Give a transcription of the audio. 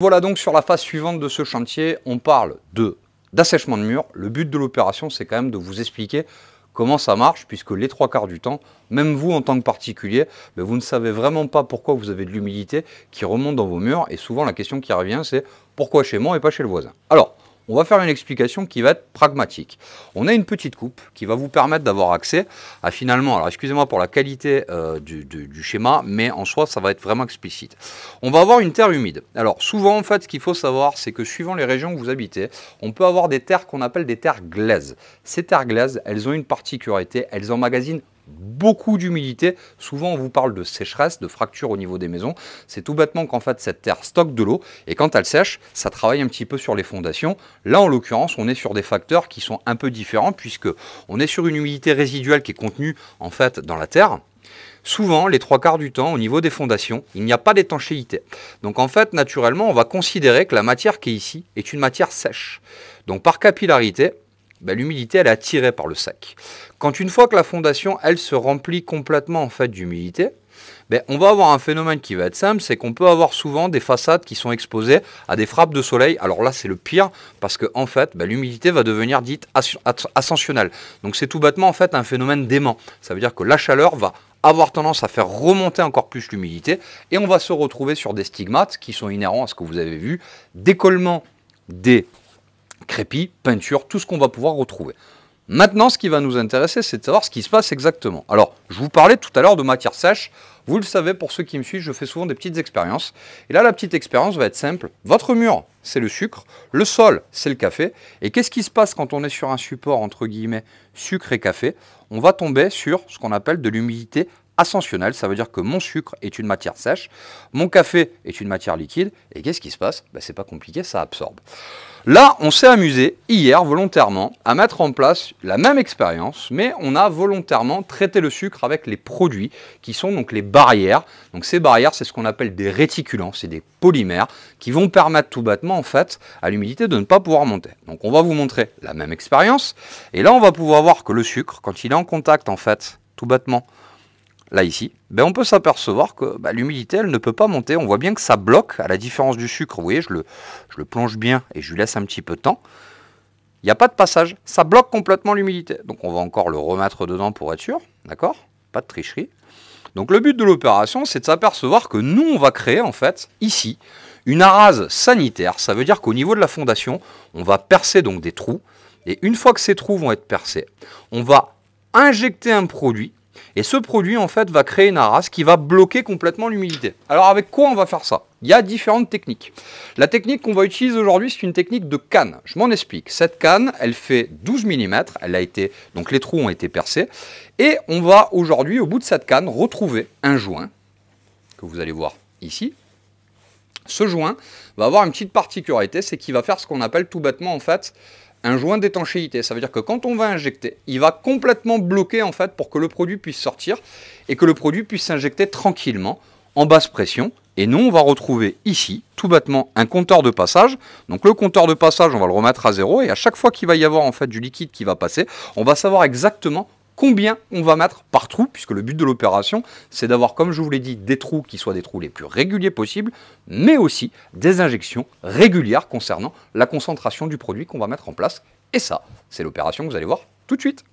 Voilà donc sur la phase suivante de ce chantier, on parle de d'assèchement de murs. Le but de l'opération, c'est quand même de vous expliquer comment ça marche, puisque les trois quarts du temps, même vous en tant que particulier, ben, vous ne savez vraiment pas pourquoi vous avez de l'humidité qui remonte dans vos murs. Et souvent, la question qui revient, c'est pourquoi chez moi et pas chez le voisin Alors, on va faire une explication qui va être pragmatique. On a une petite coupe qui va vous permettre d'avoir accès à finalement, alors excusez-moi pour la qualité euh, du, du, schéma, mais en soi ça va être vraiment explicite. On va avoir une terre humide. Alors souvent en fait ce qu'il faut savoir c'est que suivant les régions que vous habitez, on peut avoir des terres qu'on appelle des terres glaises. Ces terres glaises, elles ont une particularité, elles emmagasinent beaucoup d'humidité. Souvent, on vous parle de sécheresse, de fracture au niveau des maisons. C'est tout bêtement qu'en fait, cette terre stocke de l'eau et quand elle sèche, ça travaille un petit peu sur les fondations. Là, en l'occurrence, on est sur des facteurs qui sont un peu différents puisque on est sur une humidité résiduelle qui est contenue en fait dans la terre. Souvent, les trois quarts du temps, au niveau des fondations, il n'y a pas d'étanchéité. Donc en fait, naturellement, on va considérer que la matière qui est ici est une matière sèche. Donc par capillarité, bah, l'humidité, elle est attirée par le sac. Quand une fois que la fondation, elle se remplit complètement en fait d'humidité, ben, on va avoir un phénomène qui va être simple, c'est qu'on peut avoir souvent des façades qui sont exposées à des frappes de soleil. Alors là, c'est le pire parce que fait, ben, l'humidité va devenir dite ascensionnelle. Donc c'est tout bêtement en fait un phénomène d'aimant. Ça veut dire que la chaleur va avoir tendance à faire remonter encore plus l'humidité et on va se retrouver sur des stigmates qui sont inhérents à ce que vous avez vu, décollement des crépi, peinture, tout ce qu'on va pouvoir retrouver. Maintenant, ce qui va nous intéresser, c'est de savoir ce qui se passe exactement. Alors, je vous parlais tout à l'heure de matière sèche. Vous le savez, pour ceux qui me suivent, je fais souvent des petites expériences. Et là, la petite expérience va être simple. Votre mur, c'est le sucre. Le sol, c'est le café. Et qu'est-ce qui se passe quand on est sur un support, entre guillemets, sucre et café On va tomber sur ce qu'on appelle de l'humidité ascensionnel, ça veut dire que mon sucre est une matière sèche, mon café est une matière liquide, et qu'est-ce qui se passe ben, C'est pas compliqué, ça absorbe. Là, on s'est amusé hier volontairement à mettre en place la même expérience, mais on a volontairement traité le sucre avec les produits qui sont donc les barrières. Donc ces barrières, c'est ce qu'on appelle des réticulants, c'est des polymères qui vont permettre tout bêtement en fait à l'humidité de ne pas pouvoir monter. Donc on va vous montrer la même expérience et là on va pouvoir voir que le sucre quand il est en contact en fait tout bêtement là ici, ben on peut s'apercevoir que bah, l'humidité, elle ne peut pas monter. On voit bien que ça bloque, à la différence du sucre. Vous voyez, je le, le plonge bien et je lui laisse un petit peu de temps. Il n'y a pas de passage. Ça bloque complètement l'humidité. Donc on va encore le remettre dedans pour être sûr. D'accord Pas de tricherie. Donc le but de l'opération, c'est de s'apercevoir que nous, on va créer en fait, ici, une arase sanitaire. Ça veut dire qu'au niveau de la fondation, on va percer donc des trous. Et une fois que ces trous vont être percés, on va injecter un produit et ce produit, en fait, va créer une arrasse qui va bloquer complètement l'humidité. Alors, avec quoi on va faire ça Il y a différentes techniques. La technique qu'on va utiliser aujourd'hui, c'est une technique de canne. Je m'en explique. Cette canne, elle fait 12 mm. Elle a été, donc les trous ont été percés. Et on va aujourd'hui, au bout de cette canne, retrouver un joint que vous allez voir ici. Ce joint va avoir une petite particularité, c'est qu'il va faire ce qu'on appelle tout bêtement, en fait, un joint d'étanchéité. Ça veut dire que quand on va injecter, il va complètement bloquer en fait pour que le produit puisse sortir et que le produit puisse s'injecter tranquillement en basse pression. Et nous, on va retrouver ici, tout bêtement un compteur de passage. Donc le compteur de passage, on va le remettre à zéro. Et à chaque fois qu'il va y avoir en fait du liquide qui va passer, on va savoir exactement combien on va mettre par trou, puisque le but de l'opération, c'est d'avoir, comme je vous l'ai dit, des trous qui soient des trous les plus réguliers possibles, mais aussi des injections régulières concernant la concentration du produit qu'on va mettre en place. Et ça, c'est l'opération que vous allez voir tout de suite.